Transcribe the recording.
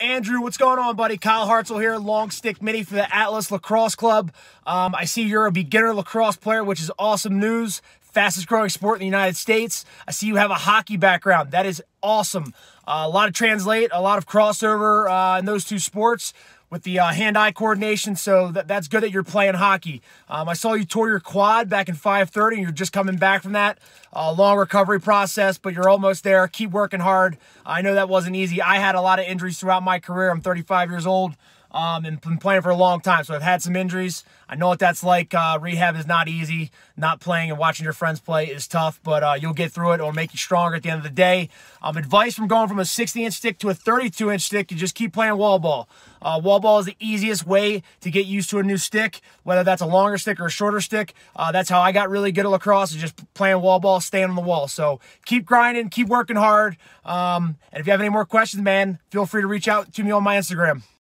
Andrew, what's going on, buddy? Kyle Hartzell here, long stick mini for the Atlas Lacrosse Club. Um, I see you're a beginner lacrosse player, which is awesome news fastest growing sport in the United States. I see you have a hockey background. That is awesome. Uh, a lot of translate, a lot of crossover uh, in those two sports with the uh, hand-eye coordination. So that, that's good that you're playing hockey. Um, I saw you tore your quad back in 5:30, and you're just coming back from that. Uh, long recovery process, but you're almost there. Keep working hard. I know that wasn't easy. I had a lot of injuries throughout my career. I'm 35 years old um, and been playing for a long time. So I've had some injuries. I know what that's like. Uh, rehab is not easy. Not playing and watching your friends play is tough, but uh, you'll get through it. It'll make you stronger at the end of the day. Um, advice from going from a 60-inch stick to a 32-inch stick, you just keep playing wall ball. Uh, wall ball is the easiest way to get used to a new stick, whether that's a longer stick or a shorter stick. Uh, that's how I got really good at lacrosse, is just playing wall ball, staying on the wall. So keep grinding, keep working hard. Um, and if you have any more questions, man, feel free to reach out to me on my Instagram.